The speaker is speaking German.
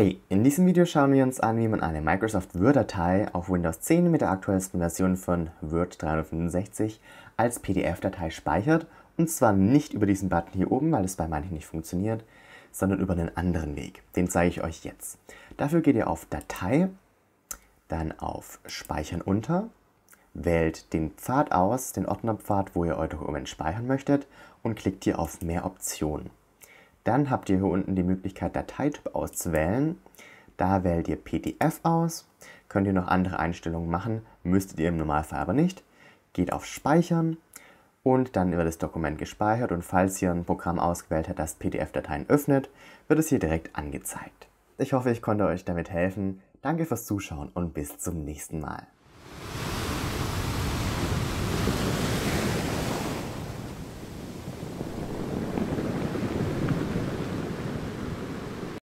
Hey, in diesem Video schauen wir uns an, wie man eine Microsoft Word-Datei auf Windows 10 mit der aktuellsten Version von Word 365 als PDF-Datei speichert. Und zwar nicht über diesen Button hier oben, weil es bei manchen nicht funktioniert, sondern über einen anderen Weg. Den zeige ich euch jetzt. Dafür geht ihr auf Datei, dann auf Speichern unter, wählt den Pfad aus, den Ordnerpfad, wo ihr euer Dokument speichern möchtet und klickt hier auf Mehr Optionen. Dann habt ihr hier unten die Möglichkeit, Dateityp auszuwählen. Da wählt ihr PDF aus. Könnt ihr noch andere Einstellungen machen, müsstet ihr im Normalfall aber nicht. Geht auf Speichern und dann wird das Dokument gespeichert und falls ihr ein Programm ausgewählt habt, das PDF-Dateien öffnet, wird es hier direkt angezeigt. Ich hoffe, ich konnte euch damit helfen. Danke fürs Zuschauen und bis zum nächsten Mal.